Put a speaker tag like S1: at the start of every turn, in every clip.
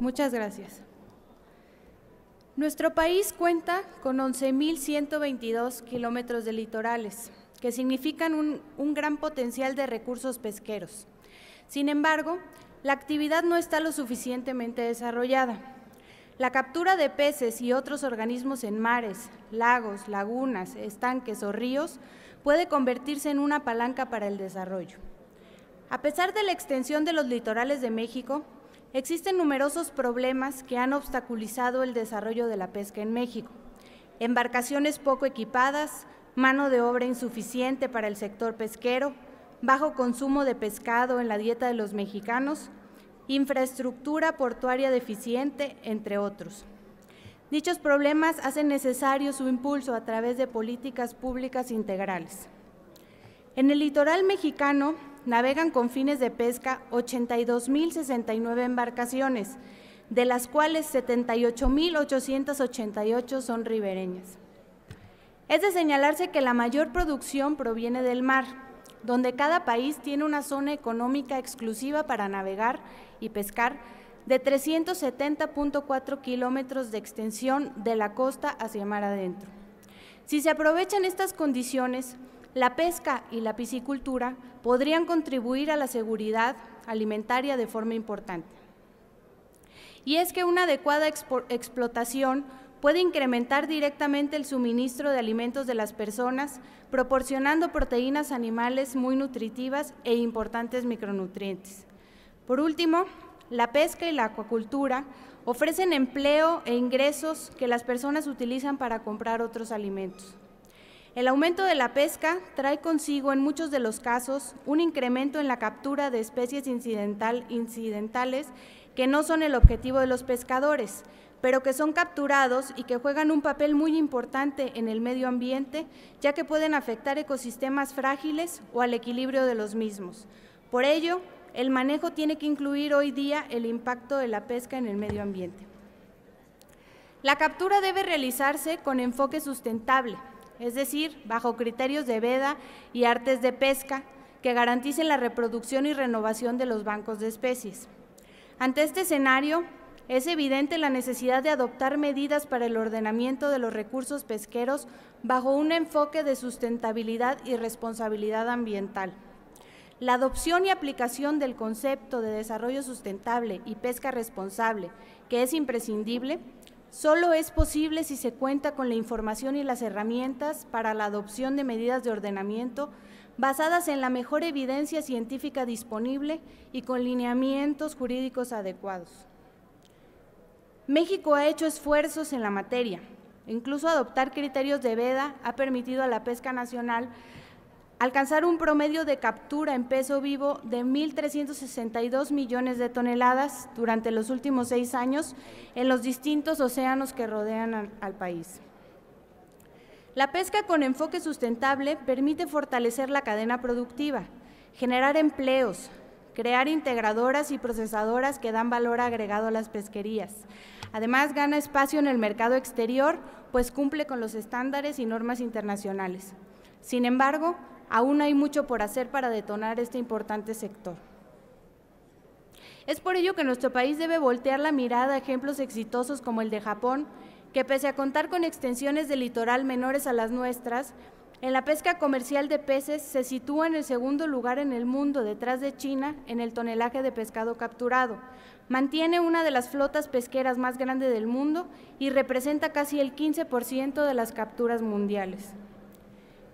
S1: Muchas gracias. Nuestro país cuenta con 11.122 kilómetros de litorales, que significan un, un, gran potencial de recursos pesqueros. Sin embargo, la actividad no está lo suficientemente desarrollada. La captura de peces y otros organismos en mares, lagos, lagunas, estanques o ríos puede convertirse en una palanca para el desarrollo. A pesar de la extensión de los litorales de México, Existen numerosos problemas que han obstaculizado el desarrollo de la pesca en México. Embarcaciones poco equipadas, mano de obra insuficiente para el sector pesquero, bajo consumo de pescado en la dieta de los mexicanos, infraestructura portuaria deficiente, entre otros. Dichos problemas hacen necesario su impulso a través de políticas públicas integrales. En el litoral mexicano navegan con fines de pesca 82.069 embarcaciones, de las cuales 78.888 son ribereñas. Es de señalarse que la mayor producción proviene del mar, donde cada país tiene una zona económica exclusiva para navegar y pescar de 370.4 kilómetros de extensión de la costa hacia mar adentro. Si se aprovechan estas condiciones, la pesca y la piscicultura podrían contribuir a la seguridad alimentaria de forma importante. Y es que una adecuada explotación puede incrementar directamente el suministro de alimentos de las personas, proporcionando proteínas animales muy nutritivas e importantes micronutrientes. Por último, la pesca y la acuacultura ofrecen empleo e ingresos que las personas utilizan para comprar otros alimentos. El aumento de la pesca trae consigo en muchos de los casos un incremento en la captura de especies incidentales que no son el objetivo de los pescadores, pero que son capturados y que juegan un papel muy importante en el medio ambiente, ya que pueden afectar ecosistemas frágiles o al equilibrio de los mismos. Por ello, el manejo tiene que incluir hoy día el impacto de la pesca en el medio ambiente. La captura debe realizarse con enfoque sustentable, es decir, bajo criterios de veda y artes de pesca que garanticen la reproducción y renovación de los bancos de especies. Ante este escenario, es evidente la necesidad de adoptar medidas para el ordenamiento de los recursos pesqueros bajo un enfoque de sustentabilidad y responsabilidad ambiental. La adopción y aplicación del concepto de desarrollo sustentable y pesca responsable, que es imprescindible, Solo es posible si se cuenta con la información y las herramientas para la adopción de medidas de ordenamiento basadas en la mejor evidencia científica disponible y con lineamientos jurídicos adecuados. México ha hecho esfuerzos en la materia. Incluso adoptar criterios de veda ha permitido a la pesca nacional alcanzar un promedio de captura en peso vivo de 1.362 millones de toneladas durante los últimos seis años en los distintos océanos que rodean al, al país. La pesca con enfoque sustentable permite fortalecer la cadena productiva, generar empleos, crear integradoras y procesadoras que dan valor agregado a las pesquerías. Además, gana espacio en el mercado exterior, pues cumple con los estándares y normas internacionales. Sin embargo, aún hay mucho por hacer para detonar este importante sector. Es por ello que nuestro país debe voltear la mirada a ejemplos exitosos como el de Japón, que pese a contar con extensiones de litoral menores a las nuestras, en la pesca comercial de peces se sitúa en el segundo lugar en el mundo detrás de China en el tonelaje de pescado capturado. Mantiene una de las flotas pesqueras más grandes del mundo y representa casi el 15% de las capturas mundiales.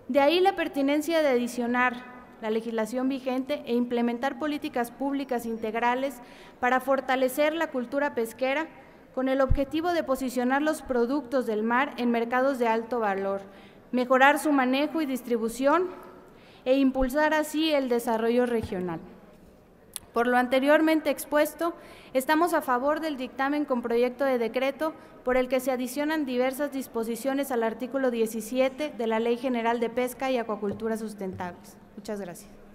S1: De ahí la pertinencia de adicionar la legislación vigente e implementar políticas públicas integrales para fortalecer la cultura pesquera con el objetivo de posicionar los productos del mar en mercados de alto valor, mejorar su manejo y distribución e impulsar así el desarrollo regional. Por lo anteriormente expuesto, estamos a favor del dictamen con proyecto de decreto por el que se adicionan diversas disposiciones al artículo 17 de la Ley General de Pesca y Acuacultura Sustentables. Muchas gracias.